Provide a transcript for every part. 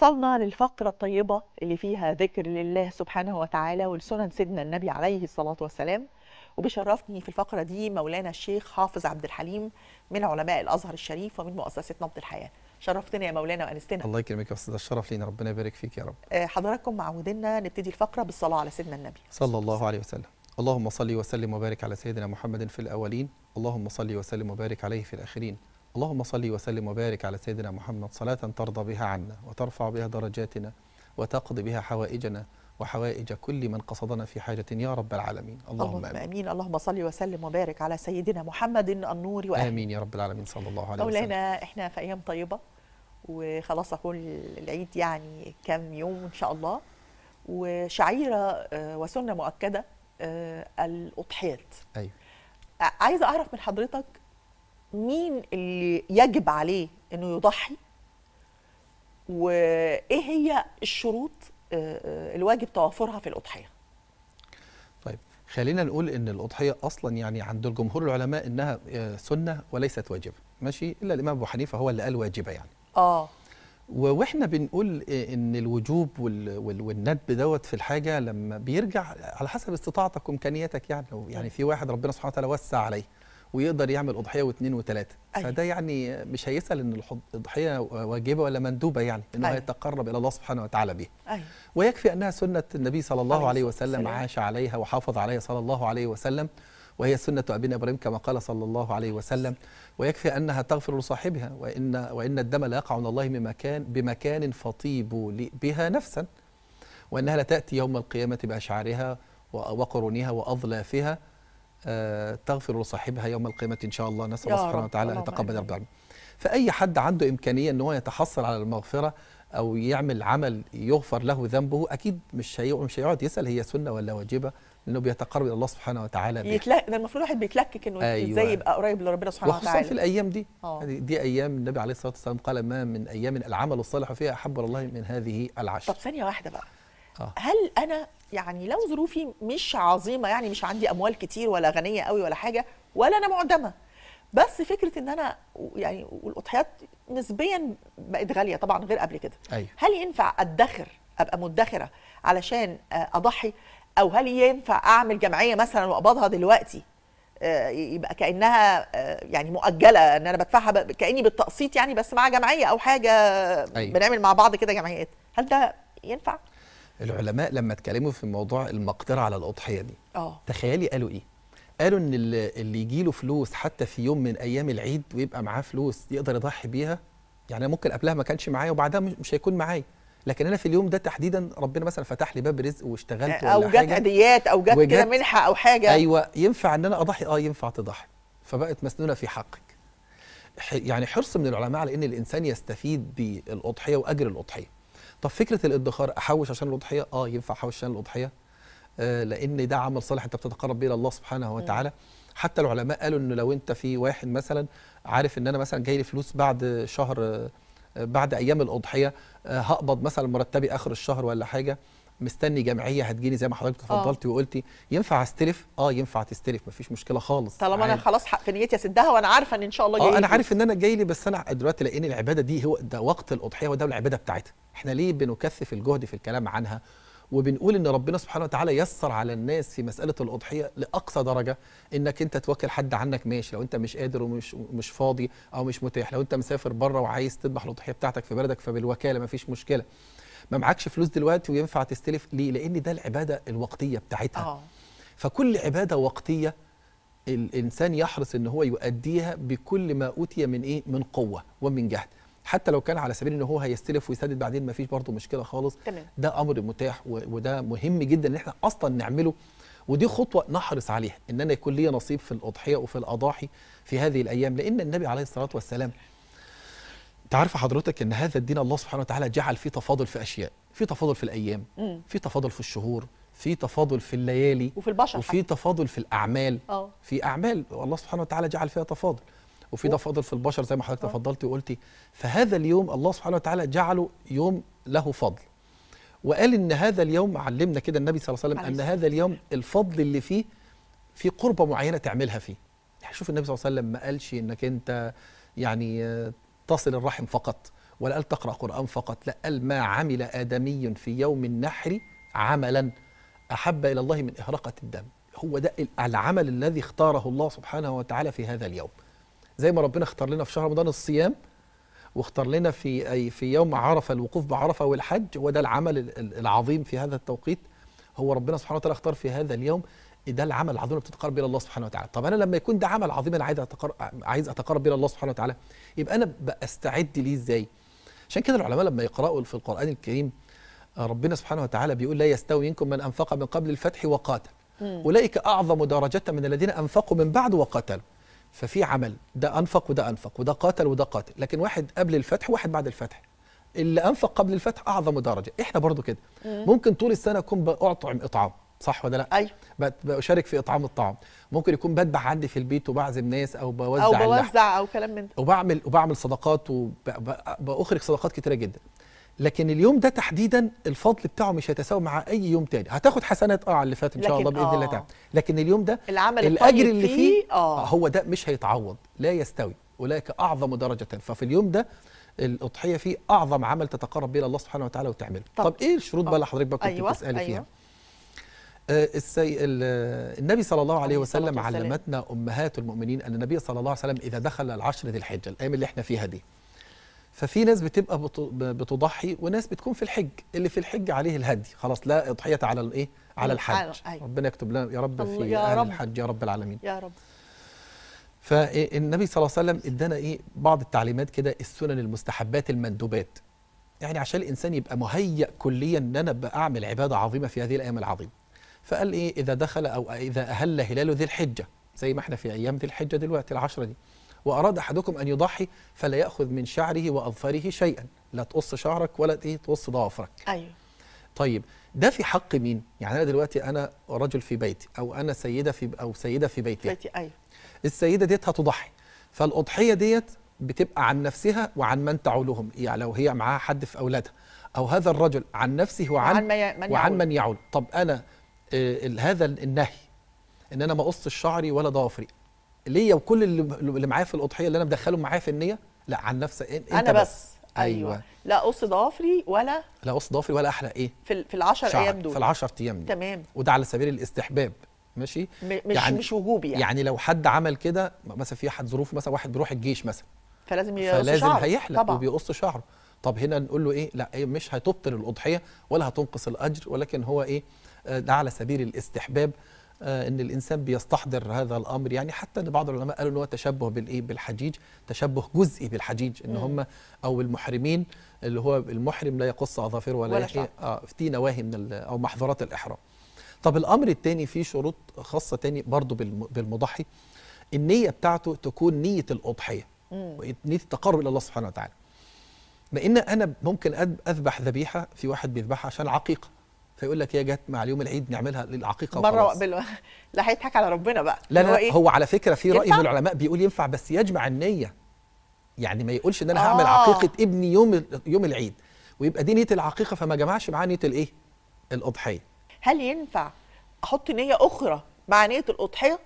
وصلنا للفقرة الطيبة اللي فيها ذكر لله سبحانه وتعالى ولسنن سيدنا النبي عليه الصلاة والسلام وبيشرفني في الفقرة دي مولانا الشيخ حافظ عبد الحليم من علماء الأزهر الشريف ومن مؤسسة نبض الحياة شرفتنا يا مولانا وأنستنا الله يكرمك يا أستاذ الشرف لينا ربنا يبارك فيك يا رب آه، حضراتكم معودنا نبتدي الفقرة بالصلاة على سيدنا النبي صلى الله عليه وسلم اللهم صل وسلم وبارك على سيدنا محمد في الأولين اللهم صل وسلم وبارك عليه في الآخرين اللهم صل وسلم وبارك على سيدنا محمد صلاة ترضى بها عنا وترفع بها درجاتنا وتقضي بها حوائجنا وحوائج كل من قصدنا في حاجة يا رب العالمين اللهم, اللهم أمين. أمين اللهم صل وسلم وبارك على سيدنا محمد النور وأهل. آمين يا رب العالمين صلى الله عليه وسلم مولانا إحنا في أيام طيبة وخلاص أكون العيد يعني كم يوم إن شاء الله وشعيرة آه، وسنة مؤكدة آه، الأضحيات أيوه. آه، عايزة أعرف من حضرتك مين اللي يجب عليه انه يضحي وايه هي الشروط آه، آه، الواجب توافرها في الاضحيه طيب خلينا نقول ان الاضحيه اصلا يعني عند الجمهور العلماء انها آه، سنه وليست واجبه ماشي الا الامام ابو حنيفه هو اللي قال واجبه يعني اه واحنا بنقول ان الوجوب والندب دوت في الحاجه لما بيرجع على حسب استطاعتك وامكانياتك يعني يعني في واحد ربنا سبحانه وتعالى وسع عليه ويقدر يعمل اضحيه واثنين وثلاثه أيوة. فده يعني مش هيسال ان الاضحيه واجبه ولا مندوبه يعني انه أيه. هيتقرب الى الله سبحانه وتعالى بيها أيوة. ويكفي انها سنه النبي صلى الله عليه وسلم سلام. عاش عليها وحافظ عليها صلى الله عليه وسلم وهي سنة أبينا إبراهيم كما قال صلى الله عليه وسلم ويكفي أنها تغفر لصاحبها وإن, وإن الدم لا يقع من الله بمكان, بمكان فطيبوا بها نفسا وأنها لا تأتي يوم القيامة بأشعارها وقرونها وأظلافها آه، تغفر لصاحبها يوم القيامة إن شاء الله نسأل الله سبحانه وتعالى أن يتقبل رب العالمين فأي حد عنده إمكانية أن هو يتحصل على المغفرة أو يعمل عمل يغفر له ذنبه أكيد مش مش هيقعد يسأل هي سنة ولا واجبة لأنه بيتقرب إلى الله سبحانه وتعالى يتلك ده المفروض الواحد بيتلكك إنه أيوة. إزاي يبقى قريب لربنا سبحانه وتعالى وخصوصا في الأيام دي أوه. دي أيام النبي عليه الصلاة والسلام قال ما من أيام العمل الصالح فيها أحب الله من هذه العشر طب ثانية واحدة بقى آه. هل انا يعني لو ظروفي مش عظيمه يعني مش عندي اموال كتير ولا غنيه قوي ولا حاجه ولا انا معدمه بس فكره ان انا يعني والاضحيات نسبيا بقت غاليه طبعا غير قبل كده أيوة. هل ينفع ادخر ابقى مدخره علشان آه، اضحي او هل ينفع اعمل جمعيه مثلا واقبضها دلوقتي آه، يبقى كانها يعني مؤجله ان انا بدفعها كاني بالتقسيط يعني بس مع جمعيه او حاجه أيوة. بنعمل مع بعض كده جمعيات هل ده ينفع العلماء لما اتكلموا في موضوع المقدره على الاضحيه دي اه تخيلي قالوا ايه قالوا ان اللي يجي له فلوس حتى في يوم من ايام العيد ويبقى معاه فلوس يقدر يضحي بيها يعني ممكن قبلها ما كانش معايا وبعدها مش هيكون معايا لكن انا في اليوم ده تحديدا ربنا مثلا فتح لي باب رزق واشتغلت آه، او جت هديات او جت كده منحه او حاجه ايوه ينفع ان انا اضحي اه ينفع تضحي فبقت مسنونه في حقك يعني حرص من العلماء على ان الانسان يستفيد بالاضحيه واجر الاضحيه طب فكره الادخار احوش عشان الاضحيه اه ينفع احوش عشان الاضحيه آه لان ده عمل صالح انت بتتقرب بيه الى الله سبحانه وتعالى م. حتى العلماء قالوا ان لو انت في واحد مثلا عارف ان انا مثلا جاي لي فلوس بعد شهر آه، بعد ايام الاضحيه آه، هقبض مثلا مرتبي اخر الشهر ولا حاجه مستني جمعيه هتجيلي زي ما حضرتك تفضلتي آه. وقلتي ينفع استلف اه ينفع تستلف مفيش مشكله خالص طالما انا خلاص في نيتي اسدها وانا عارفه ان ان شاء الله جاي اه انا عارف ان انا جاي لي بس انا دلوقتي لان العباده دي هو ده وقت الاضحيه وده العباده بتاعتها احنا ليه بنكثف الجهد في الكلام عنها وبنقول ان ربنا سبحانه وتعالى يسر على الناس في مساله الاضحيه لاقصى درجه انك انت توكل حد عنك ماشي لو انت مش قادر ومش مش فاضي او مش متاح لو انت مسافر بره وعايز تذبح الاضحيه بتاعتك في بلدك فبالوكاله مفيش مشكله ما معكش فلوس دلوقتي وينفع تستلف ليه لان ده العباده الوقتيه بتاعتها أوه. فكل عباده وقتيه الانسان يحرص ان هو يؤديها بكل ما اوتي من ايه من قوه ومن جهد حتى لو كان على سبيل ان هو هيستلف ويسدد بعدين ما فيش برضه مشكله خالص تمام. ده امر متاح وده مهم جدا ان احنا اصلا نعمله ودي خطوه نحرص عليها ان انا يكون لي نصيب في الاضحيه وفي الاضاحي في هذه الايام لان النبي عليه الصلاه والسلام تعرف حضرتك ان هذا الدين الله سبحانه وتعالى جعل فيه تفاضل في اشياء في تفاضل في الايام في تفاضل في الشهور في تفاضل في الليالي وفي البشر وفي تفاضل في الاعمال أوه. في اعمال الله سبحانه وتعالى جعل فيها تفاضل وفي تفاضل في البشر زي ما حضرتك اه. تفضلتي وقلتي فهذا اليوم الله سبحانه وتعالى جعله يوم له فضل وقال ان هذا اليوم علمنا كده النبي صلى الله عليه وسلم ان هذا اليوم الفضل اللي فيه في قربه معينه تعملها فيه يعني شوف النبي صلى الله عليه وسلم ما قالش انك انت يعني تصل الرحم فقط ولا قال تقرأ قرآن فقط لا قال ما عمل آدمي في يوم النحر عملا أحب إلى الله من إهراقة الدم هو ده العمل الذي اختاره الله سبحانه وتعالى في هذا اليوم زي ما ربنا اختار لنا في شهر رمضان الصيام واختار لنا في أي في يوم عرفة الوقوف بعرفة والحج وده العمل العظيم في هذا التوقيت هو ربنا سبحانه وتعالى اختار في هذا اليوم ده العمل العظيم اللي بتتقرب الى الله سبحانه وتعالى طب انا لما يكون ده عمل عظيم انا عايز اتقرب عايز اتقرب الى الله سبحانه وتعالى يبقى انا بستعد ليه ازاي عشان كده العلماء لما يقراوا في القران الكريم ربنا سبحانه وتعالى بيقول لا يستوي منكم من انفق من قبل الفتح وقاتل اولئك اعظم درجه من الذين انفقوا من بعد وقاتلوا ففي عمل ده انفق وده انفق وده قاتل وده قاتل لكن واحد قبل الفتح وواحد بعد الفتح اللي انفق قبل الفتح اعظم درجه احنا برضو كده ممكن طول السنه اكون باطعم اطعام صح ولا لا؟ ايوه بشارك في اطعام الطعام ممكن يكون بدبح عندي في البيت وبعزم ناس او بوزع او بوزع او كلام من ده وبعمل وبعمل صدقات وبأخرج صدقات كتيره جدا لكن اليوم ده تحديدا الفضل بتاعه مش هيتساوي مع اي يوم تاني هتاخد حسنات اه على اللي فات ان شاء الله باذن الله آه. تعالى لكن اليوم ده العمل الاجر اللي فيه آه. آه. هو ده مش هيتعوض لا يستوي اولئك اعظم درجه ففي اليوم ده الاضحيه فيه اعظم عمل تتقرب به الى الله سبحانه وتعالى وتعمله طب, طب ايه الشروط بقى اللي حضرتك بقى كنت أيوة بتسالي أيوة. فيها آه، السي... النبي صلى الله عليه وسلم علمتنا امهات المؤمنين ان النبي صلى الله عليه وسلم اذا دخل العشر ذي الحجه الايام اللي احنا فيها دي ففي ناس بتبقى بتضحي وناس بتكون في الحج اللي في الحج عليه الهدي خلاص لا اضحيه على الايه على الحج أيوة. ربنا يكتب لنا يا رب في يا رب. الحج يا رب العالمين يا رب فالنبي صلى الله عليه وسلم ادانا ايه بعض التعليمات كده السنن المستحبات المندوبات يعني عشان الانسان يبقى مهيئ كليا ان انا بعمل عباده عظيمه في هذه الايام العظيمه فقال ايه اذا دخل او اذا اهل هلال ذي الحجه زي ما احنا في ايام ذي الحجه دلوقتي العشره دي واراد احدكم ان يضحي فلا ياخذ من شعره واظفاره شيئا لا تقص شعرك ولا ايه تقص ضوافرك ايوه طيب ده في حق مين يعني انا دلوقتي انا رجل في بيتي او انا سيده في او سيده في بيتي بيتي ايوه السيده ديت هتضحي فالاضحيه ديت بتبقى عن نفسها وعن من تعولهم يعني لو هي معاها حد في اولادها او هذا الرجل عن نفسه وعن وعن من يعول, وعن من يعول. طب انا آه، هذا النهي ان انا ما اقصش شعري ولا ضوافري ليا وكل اللي معايا في الاضحيه اللي انا مدخله معايا في النيه لا عن نفسي انا بس, بس. ايوه, أيوة. لا اقص ضوافري ولا لا اقص ضوافري ولا احلق ايه في في ال10 ايام دول في ال10 ايام دي تمام وده على سبيل الاستحباب ماشي مش يعني مش وجوب يعني يعني لو حد عمل كده مثلا في احد ظروف مثلا واحد بيروح الجيش مثلا فلازم يقص شعره فلازم هيحلق طبعا. وبيقص شعره طب هنا نقول له ايه لا إيه مش هتبطل الاضحيه ولا هتنقص الاجر ولكن هو ايه آه، ده على سبيل الاستحباب آه، ان الانسان بيستحضر هذا الامر يعني حتى ان بعض العلماء قالوا ان هو تشبه بالايه بالحجيج تشبه جزئي بالحجيج ان هم او المحرمين اللي هو المحرم لا يقص اظافره ولا, ولا اه في نواهي من او محظورات الاحرام طب الامر الثاني فيه شروط خاصه تاني برضه بالمضحي النيه بتاعته تكون نيه الاضحيه نيه التقرب الى الله سبحانه وتعالى لان انا ممكن اذبح ذبيحه في واحد بيذبحها عشان عقيقه فيقول لك هي جت مع اليوم العيد نعملها للعقيقه مره بل... لا هيضحك على ربنا بقى لا لا هو, إيه؟ هو على فكره في راي من العلماء بيقول ينفع بس يجمع النيه يعني ما يقولش ان انا آه. هعمل عقيقه ابني يوم يوم العيد ويبقى دي نيه العقيقه فما جمعش معاه نيه الايه الاضحيه هل ينفع احط نيه اخرى مع نيه الاضحيه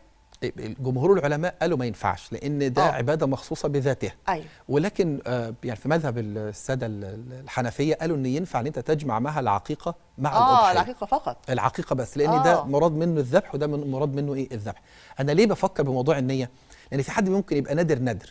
جمهور العلماء قالوا ما ينفعش لان ده أوه. عباده مخصوصه بذاتها أيوه. ولكن آه، يعني في مذهب الساده الحنفيه قالوا ان ينفع ان انت تجمع معها العقيقه مع اه العقيقه فقط العقيقه بس لان ده آه. مراد منه الذبح وده من مراد منه ايه الذبح انا ليه بفكر بموضوع النيه لان في حد ممكن يبقى نادر نادر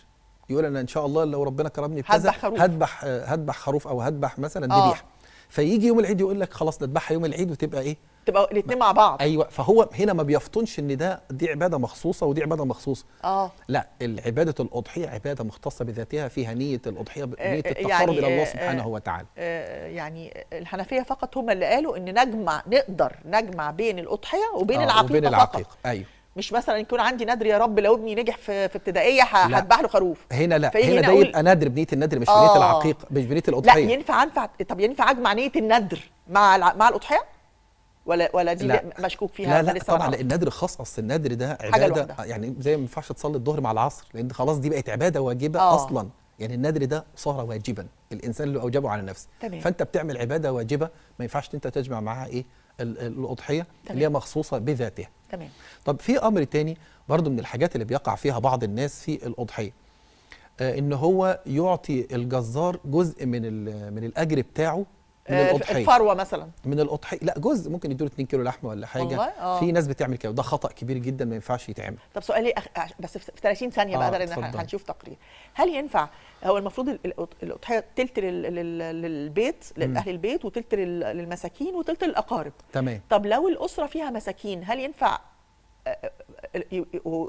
يقول انا ان شاء الله لو ربنا كرمني بكذا هذبح آه، هذبح خروف او هذبح مثلا ذبيحه فيجي يوم العيد يقول لك خلاص نذبحها يوم العيد وتبقى ايه تبقى الاثنين مع بعض ايوه فهو هنا ما بيفطنش ان ده دي عباده مخصوصه ودي عباده مخصوصه اه لا عباده الاضحيه عباده مختصه بذاتها فيها نيه الاضحيه آه، نيه آه التقرب يعني الى الله آه، سبحانه آه وتعالى آه يعني الحنفيه فقط هم اللي قالوا ان نجمع نقدر نجمع بين الاضحيه وبين آه العقيقه وبين العقيقه فقط. ايوه مش مثلا يكون عندي ندر يا رب لو ابني نجح في في ابتدائيه هذبح له خروف هنا لا هنا, هنا ده يبقى ندر بنيه الندر مش آه بنيه العقيق مش بنيه آه. الاضحيه لا ينفع انفع طب ينفع اجمع نيه الندر مع مع الاضحيه ولا ولا دي لا مشكوك فيها لا لا طبعا لان النادر خاص اصل النادر ده عباده آه، يعني زي ما ينفعش تصلي الظهر مع العصر لان خلاص دي بقت عباده واجبه أوه. اصلا يعني النادر ده صار واجبا الانسان اللي اوجبه على نفسه تمام. فانت بتعمل عباده واجبه ما ينفعش انت تجمع معاها ايه الاضحيه تمام. اللي هي مخصوصه بذاتها تمام طب في امر تاني برضو من الحاجات اللي بيقع فيها بعض الناس في الاضحيه آه ان هو يعطي الجزار جزء من من الاجر بتاعه من آه، الاضحيه الفروه مثلا من الاضحيه لا جزء ممكن يدوا 2 كيلو لحمه ولا حاجه والله؟ آه. في ناس بتعمل كده وده خطا كبير جدا ما ينفعش يتعمل طب سؤالي أخ... بس في 30 ثانيه آه، بقى لان هنشوف تقرير هل ينفع هو المفروض الاضحيه تلت للبيت لاهل البيت وتلت للمساكين وتلت للاقارب تمام طب لو الاسره فيها مساكين هل ينفع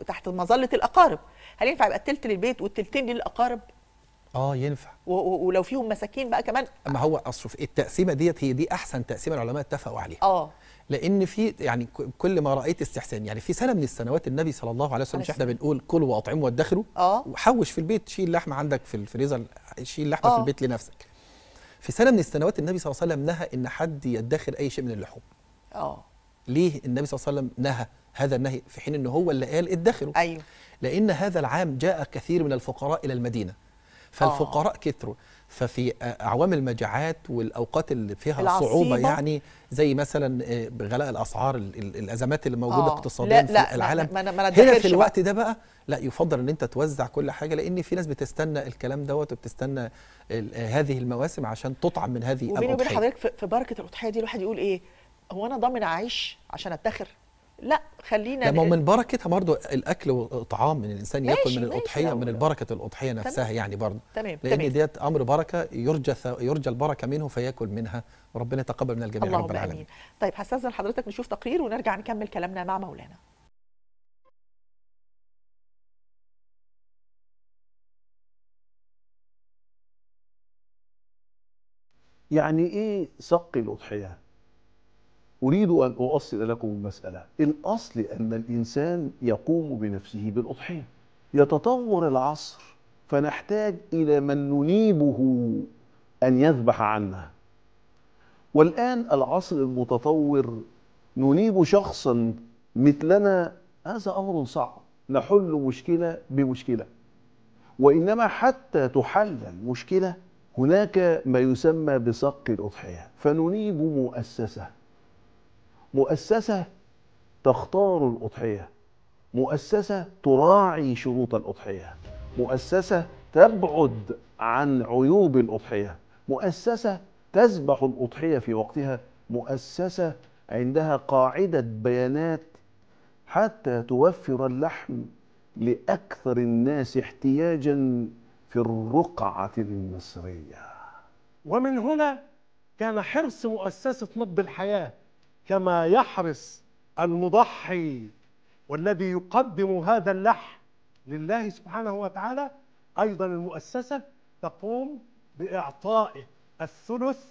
تحت مظله الاقارب هل ينفع يبقى التلت للبيت والتلتين للاقارب اه ينفع ولو فيهم مساكين بقى كمان ما هو اصل التقسيمه ديت هي دي احسن تقسيمه العلماء اتفقوا عليها اه لان في يعني كل ما رايت استحسان يعني في سنه من السنوات النبي صلى الله عليه وسلم مش احنا بنقول كلوا واطعموا وادخروا اه وحوش في البيت شيل اللحمه عندك في الفريزر شيل اللحمه في آه. البيت لنفسك في سنه من السنوات النبي صلى الله عليه وسلم نهى ان حد يدخر اي شيء من اللحوم اه ليه النبي صلى الله عليه وسلم نهى هذا النهي في حين ان هو اللي قال ادخروا ايوه لان هذا العام جاء كثير من الفقراء الى المدينه فالفقراء آه. كتروا ففي اعوام المجاعات والاوقات اللي فيها العصيبة. صعوبه يعني زي مثلا آه، غلاء الاسعار الازمات اللي موجوده آه. اقتصاديا في لا العالم ما ما هنا في الوقت ده بقى لا يفضل ان انت توزع كل حاجه لان في ناس بتستنى الكلام دوت وبتستنى آه، هذه المواسم عشان تطعم من هذه الاضحيه وبين حضرتك في بركه الاضحيه دي الواحد يقول ايه هو انا ضامن اعيش عشان ادخر لا خلينا لما من بركتها برضه الاكل والطعام ان الانسان ياكل من الاضحيه من البركه الاضحيه نفسها تمام يعني برضه تمام لان تمام ديت امر بركه يرجى يرجى البركه منه فياكل منها وربنا يتقبل من الجميع رب العالمين أمين. طيب هستاذن حضرتك نشوف تقرير ونرجع نكمل كلامنا مع مولانا يعني ايه سقي الاضحيه أريد أن أؤصل لكم المسألة الأصل أن الإنسان يقوم بنفسه بالأضحية يتطور العصر فنحتاج إلى من ننيبه أن يذبح عنا والآن العصر المتطور ننيب شخصا مثلنا هذا أمر صعب نحل مشكلة بمشكلة وإنما حتى تحل المشكلة هناك ما يسمى بسق الأضحية فننيب مؤسسة مؤسسة تختار الأضحية مؤسسة تراعي شروط الأضحية مؤسسة تبعد عن عيوب الأضحية مؤسسة تذبح الأضحية في وقتها مؤسسة عندها قاعدة بيانات حتى توفر اللحم لأكثر الناس احتياجا في الرقعة المصرية ومن هنا كان حرص مؤسسة نبض الحياة كما يحرص المضحي والذي يقدم هذا اللحم لله سبحانه وتعالى أيضا المؤسسة تقوم بإعطائه الثلث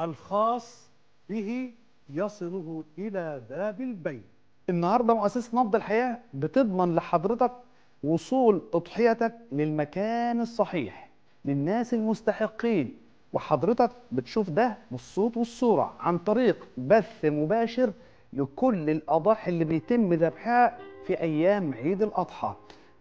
الخاص به يصله إلى باب البيت النهاردة مؤسسة نبض الحياة بتضمن لحضرتك وصول أضحيتك للمكان الصحيح للناس المستحقين وحضرتك بتشوف ده بالصوت والصورة عن طريق بث مباشر لكل الأضاحي اللي بيتم ذبحها في أيام عيد الأضحى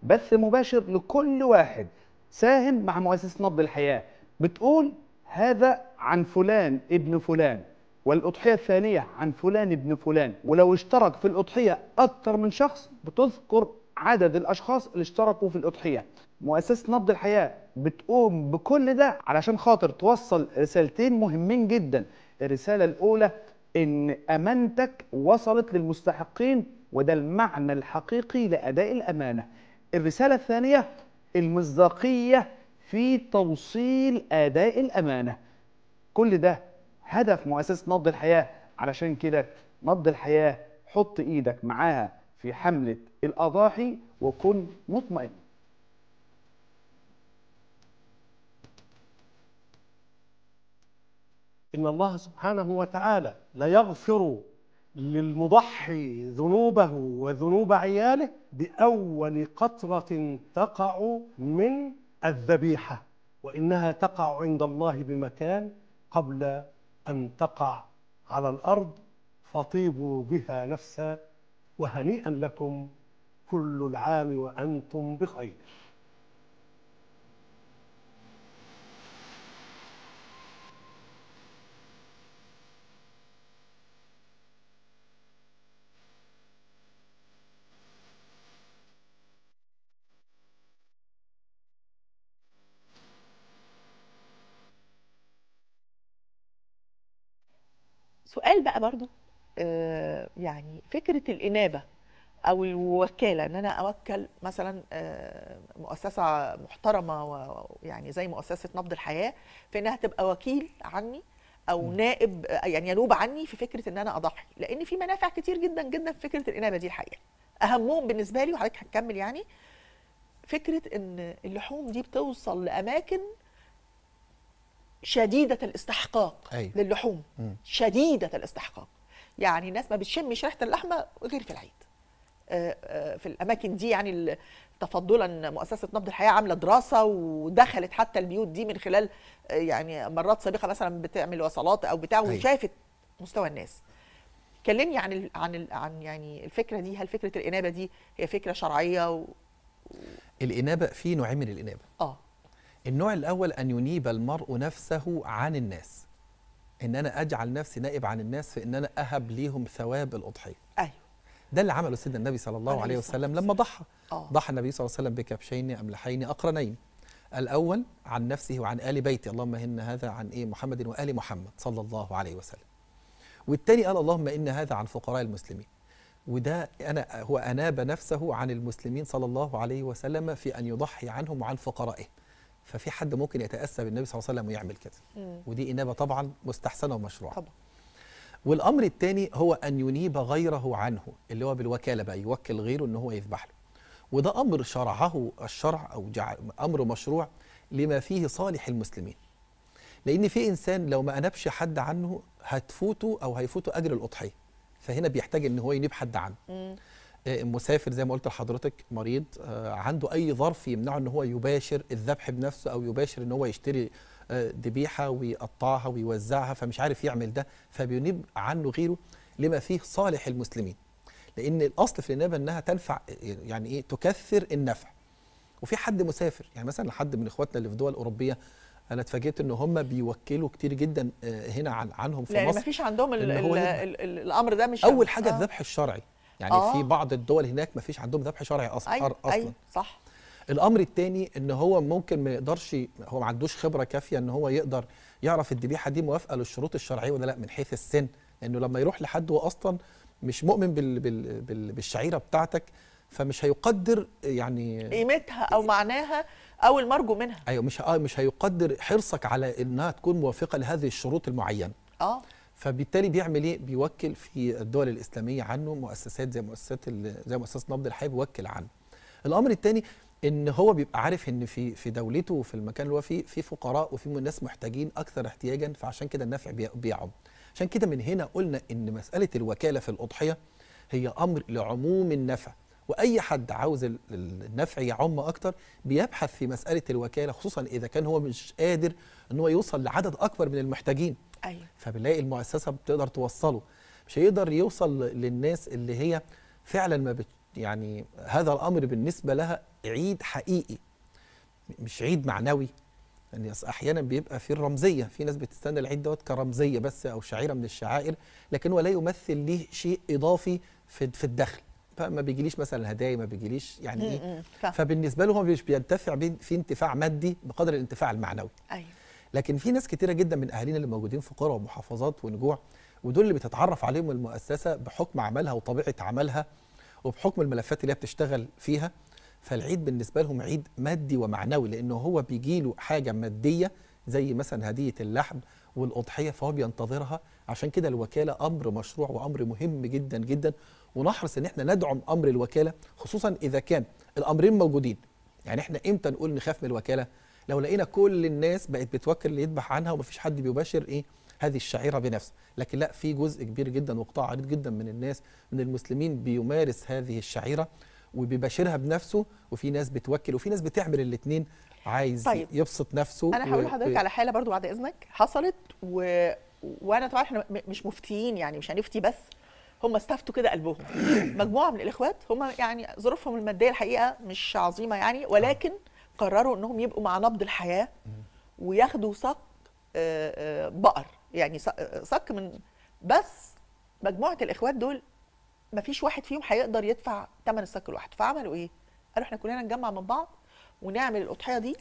بث مباشر لكل واحد ساهم مع مؤسسة نبض الحياة بتقول هذا عن فلان ابن فلان والأضحية الثانية عن فلان ابن فلان ولو اشترك في الأضحية أكثر من شخص بتذكر عدد الأشخاص اللي اشتركوا في الأضحية مؤسسه نبض الحياه بتقوم بكل ده علشان خاطر توصل رسالتين مهمين جدا الرساله الاولى ان امانتك وصلت للمستحقين وده المعنى الحقيقي لاداء الامانه الرساله الثانيه المصداقيه في توصيل اداء الامانه كل ده هدف مؤسسه نبض الحياه علشان كده نبض الحياه حط ايدك معاها في حمله الاضاحي وكن مطمئن إن الله سبحانه وتعالى لا يغفر للمضحي ذنوبه وذنوب عياله بأول قطرة تقع من الذبيحة وإنها تقع عند الله بمكان قبل أن تقع على الأرض فطيبوا بها نفسا وهنيئا لكم كل العام وأنتم بخير سؤال بقى برضو آه، يعني فكره الانابه او الوكاله ان انا اوكل مثلا آه، مؤسسه محترمه ويعني زي مؤسسه نبض الحياه في انها تبقى وكيل عني او نائب آه، يعني ينوب عني في فكره ان انا اضحي لان في منافع كتير جدا جدا في فكره الانابه دي الحقيقه اهمهم بالنسبه لي وحضرتك هتكمل يعني فكره ان اللحوم دي بتوصل لاماكن شديده الاستحقاق أيوة. للحوم م. شديده الاستحقاق يعني الناس ما بتشمش ريحه اللحمه غير في العيد آه، آه، في الاماكن دي يعني تفضلا مؤسسه نبض الحياه عامله دراسه ودخلت حتى البيوت دي من خلال آه، يعني مرات سابقه مثلا بتعمل وصلات او بتاع وشافت مستوى الناس كلمني عن عن عن يعني الفكره دي هل فكره الانابه دي هي فكره شرعيه و... الانابه في نوعين من الانابه اه النوع الأول أن ينيب المرء نفسه عن الناس إن أنا أجعل نفسي نائب عن الناس في إن أنا أهب ليهم ثواب الأضحية أيوه ده اللي عمله سيدنا النبي صلى الله عليه وسلم لما ضحى آه. ضحى النبي صلى الله عليه وسلم بكبشين أملحين أقرنين الأول عن نفسه وعن آل بيته اللهم إن هذا عن إيه محمد وآل محمد صلى الله عليه وسلم والتاني قال اللهم إن هذا عن فقراء المسلمين وده أنا هو أناب نفسه عن المسلمين صلى الله عليه وسلم في أن يضحي عنهم وعن فقرائهم ففي حد ممكن يتاسى بالنبي صلى الله عليه وسلم ويعمل كده ودي انابه طبعا مستحسنه ومشروعه طبعا والامر الثاني هو ان ينيب غيره عنه اللي هو بالوكاله بقى يوكل غيره ان هو يذبح له وده امر شرعه الشرع او امر مشروع لما فيه صالح المسلمين لان في انسان لو ما انبش حد عنه هتفوته او هيفوته اجر الاضحيه فهنا بيحتاج ان هو ينيب حد عنه مسافر زي ما قلت لحضرتك مريض آه، عنده اي ظرف يمنعه ان هو يباشر الذبح بنفسه او يباشر ان هو يشتري آه، ذبيحه ويقطعها ويوزعها فمش عارف يعمل ده فبينيب عنه غيره لما فيه صالح المسلمين لان الاصل في النيابه انها تنفع يعني ايه تكثر النفع وفي حد مسافر يعني مثلا حد من اخواتنا اللي في دول اوروبيه انا اتفاجئت ان هم بيوكلوا كتير جدا آه، هنا عن عنهم في يعني مصر ما مفيش عندهم الـ الـ الـ الامر ده مش اول حاجه آه. الذبح الشرعي يعني أوه. في آه. بعض الدول هناك ما فيش عندهم ذبح شرعي أيوة، اصلا أي. أيوة، اصلا أي. صح الامر الثاني ان هو ممكن ما يقدرش هو ما عندوش خبره كافيه ان هو يقدر يعرف الذبيحه دي موافقه للشروط الشرعيه ولا لا من حيث السن لانه لما يروح لحد هو اصلا مش مؤمن بال بال بال بالشعيره بتاعتك فمش هيقدر يعني قيمتها او معناها او المرجو منها ايوه مش مش هيقدر حرصك على انها تكون موافقه لهذه الشروط المعينه اه فبالتالي بيعمل ايه بيوكل في الدول الاسلاميه عنه مؤسسات زي مؤسسات زي مؤسسه نبض الحياه بيوكل عنه الامر الثاني ان هو بيبقى عارف ان في في دولته وفي المكان اللي هو فيه في فقراء وفي ناس محتاجين اكثر احتياجا فعشان كده النفع بيعم عشان كده من هنا قلنا ان مساله الوكاله في الاضحيه هي امر لعموم النفع واي حد عاوز النفع يعم اكتر بيبحث في مساله الوكاله خصوصا اذا كان هو مش قادر ان هو يوصل لعدد اكبر من المحتاجين ايوه فبنلاقي المؤسسه بتقدر توصله مش هيقدر يوصل للناس اللي هي فعلا ما بت يعني هذا الامر بالنسبه لها عيد حقيقي مش عيد معنوي يعني احيانا بيبقى في الرمزيه في ناس بتستنى العيد دوت كرمزيه بس او شعيره من الشعائر لكن هو لا يمثل ليه شيء اضافي في في الدخل فما بيجيليش مثلا هدايا ما بيجيليش يعني ايه فبالنسبه له هو مش بينتفع في انتفاع مادي بقدر الانتفاع المعنوي ايوه لكن في ناس كتيره جدا من اهالينا اللي موجودين في قرى ومحافظات ونجوع ودول اللي بتتعرف عليهم المؤسسه بحكم عملها وطبيعه عملها وبحكم الملفات اللي هي بتشتغل فيها فالعيد بالنسبه لهم عيد مادي ومعنوي لانه هو بيجي له حاجه ماديه زي مثلا هديه اللحم والاضحيه فهو بينتظرها عشان كده الوكاله امر مشروع وامر مهم جدا جدا ونحرص ان احنا ندعم امر الوكاله خصوصا اذا كان الامرين موجودين يعني احنا امتى نقول نخاف من الوكاله لو لقينا كل الناس بقت بتوكل اللي يذبح عنها ومفيش حد بيباشر ايه هذه الشعيره بنفسه لكن لا في جزء كبير جدا وقطاع عريض جدا من الناس من المسلمين بيمارس هذه الشعيره وبيباشرها بنفسه وفي ناس بتوكل وفي ناس بتعمل الاثنين عايز طيب. يبسط نفسه انا هقول لحضرتك و... على حاله برضو بعد اذنك حصلت و... وانا طبعا احنا مش مفتيين يعني مش هنفتي بس هم استفتوا كده قلبهم مجموعه من الاخوات هم يعني ظروفهم الماديه الحقيقه مش عظيمه يعني ولكن قرروا انهم يبقوا مع نبض الحياه وياخدوا صك آه، آه، بقر يعني صك آه، من بس مجموعه الاخوات دول ما فيش واحد فيهم هيقدر يدفع ثمن الصك لوحده فعملوا ايه قالوا احنا كلنا نجمع من بعض ونعمل الاضحيه دي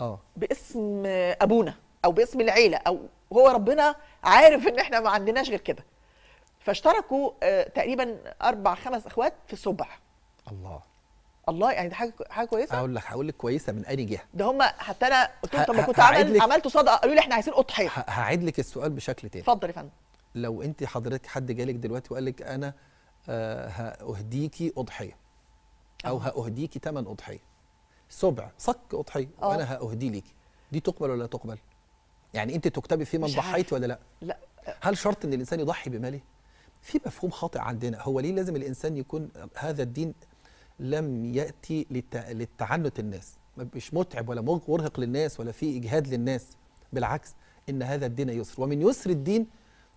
اه باسم ابونا او باسم العيله او هو ربنا عارف ان احنا ما عندناش غير كده فاشتركوا آه، تقريبا اربع خمس اخوات في سبع الله الله يعني دي حاجه حاجه كويسه هقول لك هقول لك كويسه من اي جهه ده هم حتى انا قلت لهم طب ما كنت عمل عملت صدقه قالوا لي احنا عايزين اضحيه هعيد لك السؤال بشكل تاني اتفضل يا فندم لو انت حضرتك حد جالك دلوقتي وقال لك انا آه هاهديكي اضحيه او أوه. هاهديكي ثمن اضحيه سبع صك اضحيه آه. وانا هاهدي ليكي دي تقبل ولا لا تقبل؟ يعني انت تكتبي في من ضحيت ولا لا؟ لا هل شرط ان الانسان يضحي بماله؟ في مفهوم خاطئ عندنا هو ليه لازم الانسان يكون هذا الدين لم ياتي للتعنت الناس مش متعب ولا مرهق للناس ولا في اجهاد للناس بالعكس ان هذا الدين يسر ومن يسر الدين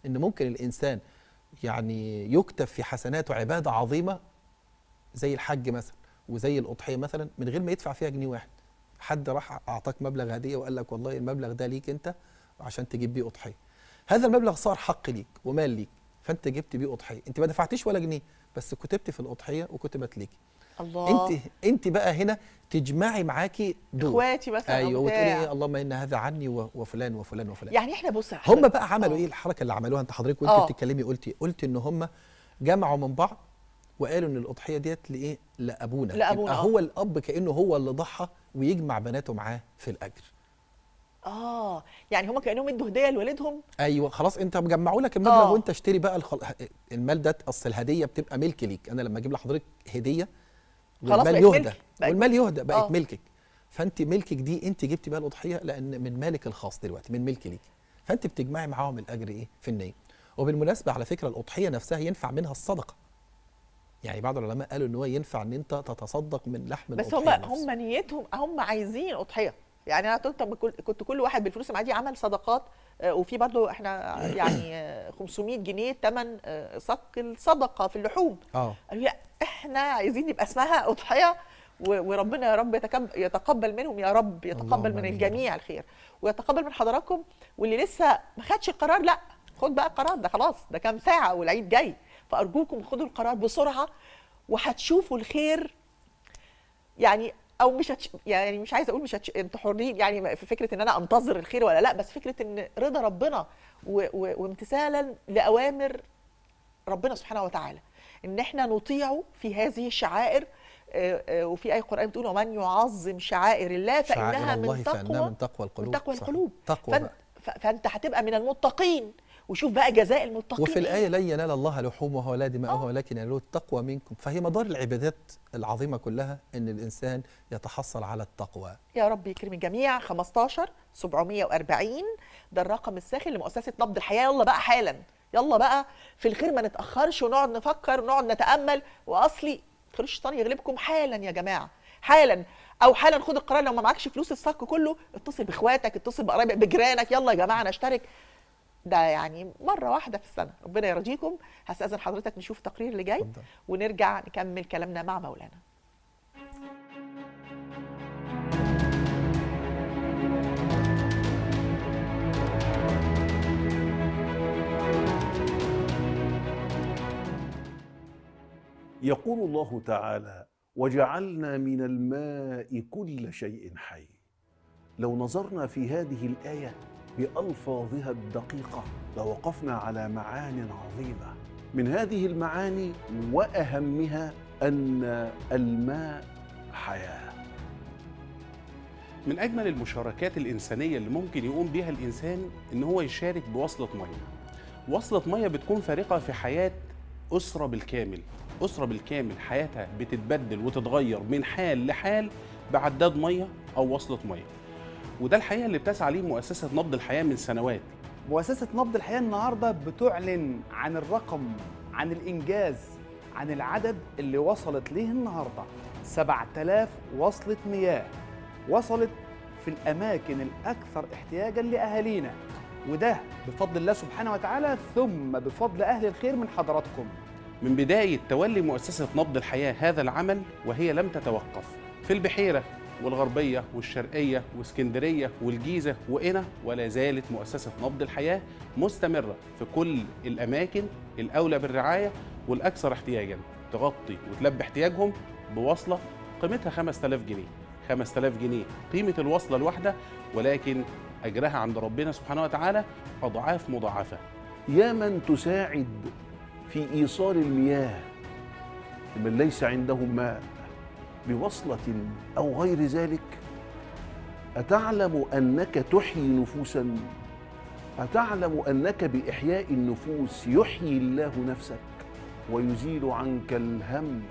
ان ممكن الانسان يعني يكتب في حسناته عباده عظيمه زي الحج مثلا وزي الاضحيه مثلا من غير ما يدفع فيها جنيه واحد حد راح اعطاك مبلغ هديه وقال لك والله المبلغ ده ليك انت عشان تجيب بيه اضحيه هذا المبلغ صار حق ليك ومال ليك فانت جبت بيه اضحيه انت ما دفعتيش ولا جنيه بس كتبت في الاضحيه وكتبت ليكي الله انت انت بقى هنا تجمعي معاكي دول اخواتي مثلا ايوه وتقولي ايه اللهم ان هذا عني وفلان وفلان وفلان يعني احنا بص هم بقى عملوا أوه. ايه الحركه اللي عملوها انت حضرتك وانت آه. بتتكلمي قلتي قلت ان هم جمعوا من بعض وقالوا ان الاضحيه ديت لايه لابونا لابونا هو آه. الاب كانه هو اللي ضحى ويجمع بناته معاه في الاجر اه يعني هما كانهم ادوا هديه لوالدهم ايوه خلاص انت مجمعوا لك المبلغ آه. وانت اشتري بقى الخل... المال ده اصل الهديه بتبقى ملك ليك انا لما اجيب لحضرتك هديه خلاص المال يهدى والمال يهدى بقت آه. ملكك فانت ملكك دي انت جبتي بقى الاضحيه لان من مالك الخاص دلوقتي من ملك ليك فانت بتجمعي معاهم الاجر ايه في النيه وبالمناسبه على فكره الاضحيه نفسها ينفع منها الصدقه يعني بعض العلماء قالوا ان هو ينفع ان انت تتصدق من لحم بس هم هم نيتهم هم عايزين اضحيه يعني انا قلت طب كنت كل واحد بالفلوس اللي معايا دي عمل صدقات آه، وفي برضه احنا يعني 500 آه، جنيه ثمن آه، صك الصدقه في اللحوم اه قالوا لا احنا عايزين يبقى اسمها اضحيه وربنا يا رب يتقبل منهم يا رب يتقبل من الجميع الخير ويتقبل من حضراتكم واللي لسه ما خدش القرار لا خد بقى القرار ده خلاص ده كام ساعه والعيد جاي فارجوكم خدوا القرار بسرعه وهتشوفوا الخير يعني او مش هتش... يعني مش عايزه اقول مش هتش... انتوا حرين يعني في فكره ان انا انتظر الخير ولا لا بس فكره ان رضا ربنا و... و... وامتثالا لاوامر ربنا سبحانه وتعالى ان احنا نطيعه في هذه الشعائر آه، آه، وفي اي قران بتقول ومن يعظم شعائر الله فانها شعائر الله من تقوى فإنها من تقوى القلوب من تقوى القلوب تقوى فانت, فأنت هتبقى من المتقين وشوف بقى جزاء المتقين وفي إيه. الايه لن ينال الله لحومها ولا دماؤها آه. ولكن ينال التقوى منكم فهي مدار العبادات العظيمه كلها ان الانسان يتحصل على التقوى يا رب يكرم الجميع 15 740 ده الرقم الساخن لمؤسسه نبض الحياه يلا بقى حالا يلا بقى في الخير ما نتاخرش ونقعد نفكر ونقعد نتامل واصلي خير الشيطان يغلبكم حالا يا جماعه حالا او حالا خد القرار لو ما معكش فلوس الصك كله اتصل باخواتك اتصل بقرايبك بجيرانك يلا يا جماعه نشترك ده يعني مره واحده في السنه ربنا يرضيكم هستاذن حضرتك نشوف تقرير اللي جاي ونرجع نكمل كلامنا مع مولانا يقول الله تعالى وجعلنا من الماء كل شيء حي لو نظرنا في هذه الايه بألفاظها الدقيقة لوقفنا على معان عظيمة من هذه المعاني وأهمها أن الماء حياة من أجمل المشاركات الإنسانية اللي ممكن يقوم بها الإنسان إن هو يشارك بوصلة مية وصلة مية بتكون فارقة في حياة أسرة بالكامل أسرة بالكامل حياتها بتتبدل وتتغير من حال لحال بعداد مية أو وصلة مية وده الحقيقه اللي بتسعى ليه مؤسسه نبض الحياه من سنوات مؤسسه نبض الحياه النهارده بتعلن عن الرقم عن الانجاز عن العدد اللي وصلت ليه النهارده 7000 وصلة مياه وصلت في الأماكن الأكثر احتياجا لأهالينا وده بفضل الله سبحانه وتعالى ثم بفضل أهل الخير من حضراتكم من بداية تولي مؤسسة نبض الحياة هذا العمل وهي لم تتوقف في البحيرة والغربية والشرقية واسكندرية والجيزة وإنا ولا زالت مؤسسة نبض الحياة مستمرة في كل الأماكن الأولى بالرعاية والأكثر احتياجا تغطي وتلبي احتياجهم بوصلة قيمتها 5000 جنيه 5000 جنيه قيمة الوصلة الواحدة ولكن أجرها عند ربنا سبحانه وتعالى أضعاف مضاعفة يا من تساعد في إيصال المياه لمن ليس عندهم ماء بوصلة أو غير ذلك أتعلم أنك تحيي نفوسا أتعلم أنك بإحياء النفوس يحيي الله نفسك ويزيل عنك الهم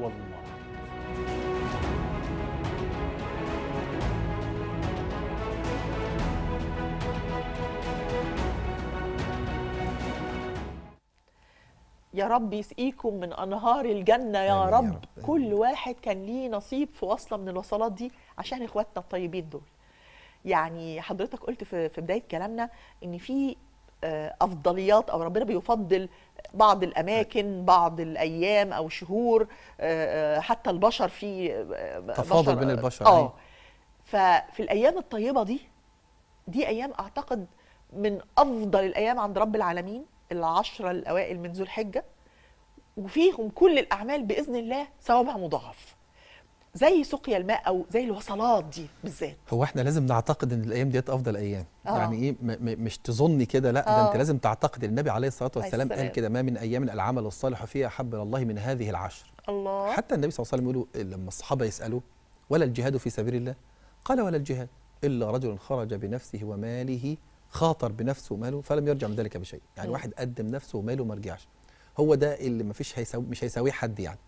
والله يا رب يسقيكم من انهار الجنه يا رب. يا رب كل واحد كان ليه نصيب في وصله من الوصلات دي عشان اخواتنا الطيبين دول يعني حضرتك قلت في, في بدايه كلامنا ان في آه، افضليات او ربنا بيفضل بعض الاماكن بعض الايام او شهور آه، آه، حتى البشر في تفاضل بين البشر اه أيوة. ففي الايام الطيبه دي دي ايام اعتقد من افضل الايام عند رب العالمين العشرة الأوائل من ذو الحجة وفيهم كل الأعمال بإذن الله ثوابها مضاعف زي سقيا الماء او زي الوصلات دي بالذات هو احنا لازم نعتقد ان الايام ديت افضل ايام آه. يعني ايه مش تظني كده لا آه. ده انت لازم تعتقد النبي عليه الصلاه والسلام قال كده ما من ايام العمل الصالح فيها احب الى الله من هذه العشر الله حتى النبي صلى الله عليه وسلم لما الصحابه يسالوا ولا الجهاد في سبيل الله قال ولا الجهاد الا رجل خرج بنفسه وماله خاطر بنفسه وماله فلم يرجع من ذلك بشيء يعني أيوة. واحد قدم نفسه وماله وما رجعش هو ده اللي فيش هيساوي مش هيساويه حد يعني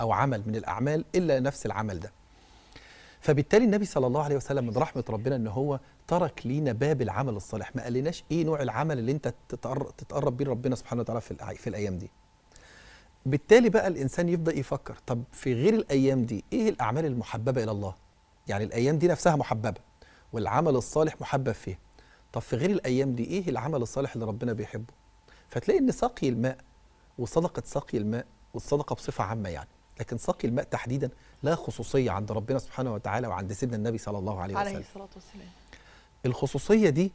او عمل من الاعمال الا نفس العمل ده فبالتالي النبي صلى الله عليه وسلم من رحمه ربنا ان هو ترك لينا باب العمل الصالح ما قالناش ايه نوع العمل اللي انت تتقرب بيه ربنا سبحانه وتعالى في في الايام دي بالتالي بقى الانسان يبدا يفكر طب في غير الايام دي ايه الاعمال المحببه الى الله يعني الايام دي نفسها محببه والعمل الصالح محبب فيه طب في غير الايام دي ايه العمل الصالح اللي ربنا بيحبه فتلاقي ان سقي الماء وصدقه سقي الماء والصدقه بصفه عامه يعني لكن سقي الماء تحديدا لا خصوصيه عند ربنا سبحانه وتعالى وعند سيدنا النبي صلى الله عليه وسلم عليه الصلاه والسلام الخصوصيه دي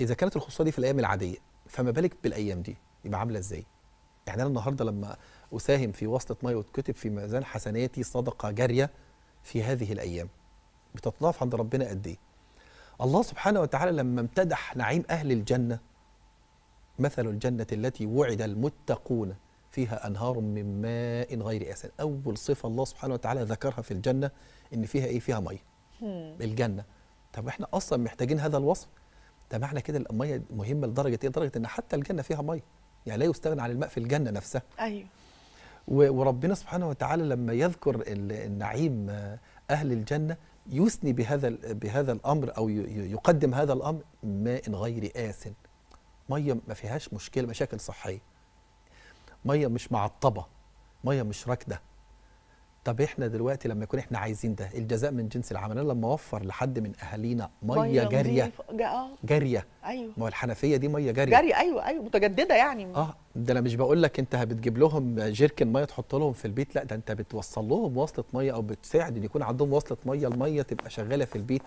اذا كانت الخصوصيه دي في الايام العاديه فما بالك بالايام دي يبقى عامله ازاي يعني انا النهارده لما اساهم في واسطه ميه وتكتب في ميزان حسناتي صدقه جاريه في هذه الايام بتتضاعف عند ربنا قد ايه الله سبحانه وتعالى لما امتدح نعيم أهل الجنة مثل الجنة التي وعد المتقون فيها أنهار من ماء غير أسن أول صفة الله سبحانه وتعالى ذكرها في الجنة إن فيها إيه فيها مية الجنة طب إحنا أصلا محتاجين هذا الوصف ده معنى كده المية مهمة لدرجة إيه لدرجة إن حتى الجنة فيها مية يعني لا يستغنى عن الماء في الجنة نفسها أيوه وربنا سبحانه وتعالى لما يذكر النعيم آه، أهل الجنة يثني بهذا بهذا الامر او يقدم هذا الامر ماء غير آسن ميه ما فيهاش مشكله مشاكل صحيه ميه مش معطبه ميه مش راكده طب احنا دلوقتي لما يكون احنا عايزين ده الجزاء من جنس العمل انا لما اوفر لحد من اهالينا ميه جاريه آه. جاريه ايوه ما هو الحنفيه دي ميه جاريه جاريه ايوه ايوه متجدده يعني اه ده انا مش بقول لك انت بتجيب لهم جيركن ميه تحط لهم في البيت لا ده انت بتوصل لهم وصله ميه او بتساعد ان يكون عندهم وصله ميه الميه تبقى شغاله في البيت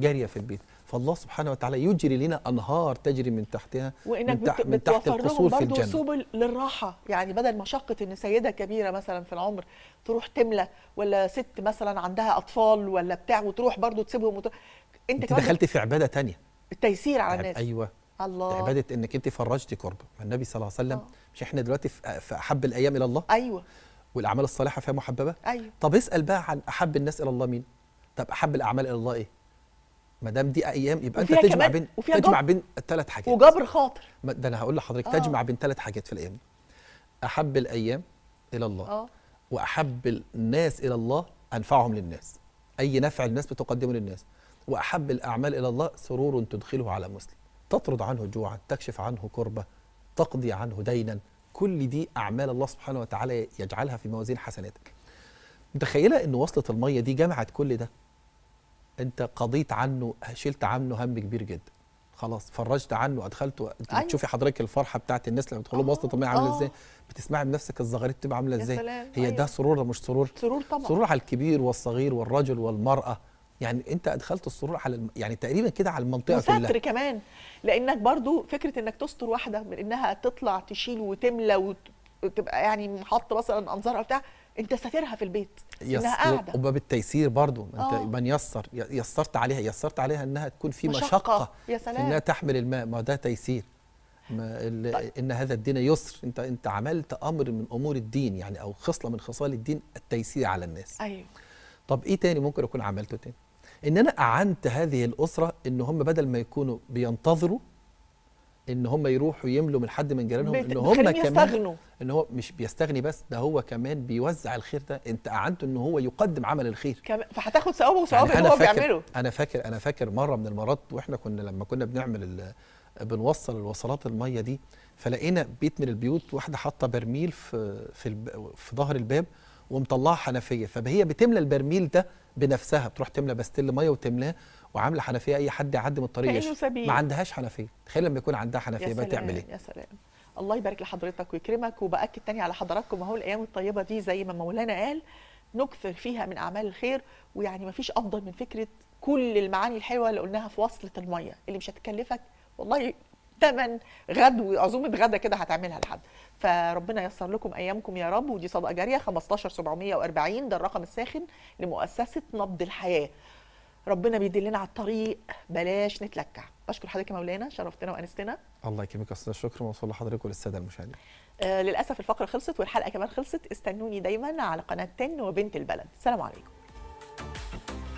جاريه في البيت فالله سبحانه وتعالى يجري لنا انهار تجري من تحتها وانك من, من تحت القصور في الجنه سبل للراحه يعني بدل مشقه ان سيده كبيره مثلا في العمر تروح تملى ولا ست مثلا عندها اطفال ولا بتاع وتروح برضه تسيبهم وت... انت, انت دخلت في عباده تانية التيسير على الناس ايوه الله عباده انك انت فرجتي كرب النبي صلى الله عليه وسلم أوه. مش احنا دلوقتي في احب الايام الى الله ايوه والاعمال الصالحه فيها محببه ايوه طب اسال بقى عن احب الناس الى الله مين طب احب الاعمال الى الله ايه ما دام دي ايام يبقى انت تجمع بين تجمع بين الثلاث حاجات وجبر خاطر ده انا هقول لحضرتك آه. تجمع بين ثلاث حاجات في الايام احب الايام الى الله آه. واحب الناس الى الله انفعهم للناس اي نفع الناس بتقدمه للناس واحب الاعمال الى الله سرور تدخله على مسلم تطرد عنه جوعا تكشف عنه كربه تقضي عنه دينا كل دي اعمال الله سبحانه وتعالى يجعلها في موازين حسناتك متخيله ان وصله الميه دي جمعت كل ده انت قضيت عنه شلت عنه هم كبير جدا خلاص فرجت عنه ادخلته انت أيوة. بتشوفي حضرتك الفرحه بتاعت الناس لما تدخلوا آه. بوسطه طبيعي عامله آه. ازاي بتسمعي بنفسك الزغاريد بتبقى عامله ازاي هي أيوة. ده سرور ولا مش سرور سرور طبعا سرور على الكبير والصغير والرجل والمراه يعني انت ادخلت السرور على الم... يعني تقريبا كده على المنطقه كلها وستر كمان لانك برضو فكره انك تستر واحده من انها تطلع تشيل وتملى وتبقى يعني محط مثلا انظارها بتاع انت سافرها في البيت يس... انها قاعده وباب التيسير برضو انت من آه. يسر يسرت عليها يسرت عليها انها تكون في مشقه, مشقة. يا سلام انها تحمل الماء ما ده تيسير ما ال... طيب. ان هذا الدين يسر انت انت عملت امر من امور الدين يعني او خصله من خصال الدين التيسير على الناس ايوه طب ايه تاني ممكن اكون عملته تاني ان انا اعنت هذه الاسره ان هم بدل ما يكونوا بينتظروا ان هم يروحوا يملوا من حد من جيرانهم ان هم كمان ان هو مش بيستغني بس ده هو كمان بيوزع الخير ده انت قعدت ان هو يقدم عمل الخير فهتاخد ثوابه وثواب يعني هو بيعمله انا فاكر انا فاكر مره من المرات واحنا كنا لما كنا بنعمل بنوصل الوصلات الميه دي فلقينا بيت من البيوت واحده حاطه برميل في في, في ظهر الباب ومطلعه حنفيه فهي بتملى البرميل ده بنفسها بتروح تملى بستل ميه وتملاه وعامله حنفيه اي حد يعدي من الطريق ما عندهاش حنفيه تخيل لما يكون عندها حنفيه بقى تعمل ايه يا سلام الله يبارك لحضرتك ويكرمك وباكد تاني على حضراتكم اهو الايام الطيبه دي زي ما مولانا قال نكثر فيها من اعمال الخير ويعني ما فيش افضل من فكره كل المعاني الحلوه اللي قلناها في وصله الميه اللي مش هتكلفك والله ثمن غدو عزومه غدا كده هتعملها لحد فربنا ييسر لكم ايامكم يا رب ودي صدقه جاريه 15740 ده الرقم الساخن لمؤسسه نبض الحياه ربنا بيدلنا على الطريق بلاش نتلكع بشكر حضرتك يا مولانا شرفتنا وانستنا الله يكرمك استاذ الشكر موصول لحضرتك وللساده المشاهدين آه للاسف الفقره خلصت والحلقه كمان خلصت استنوني دايما على قناه تن وبنت البلد سلام عليكم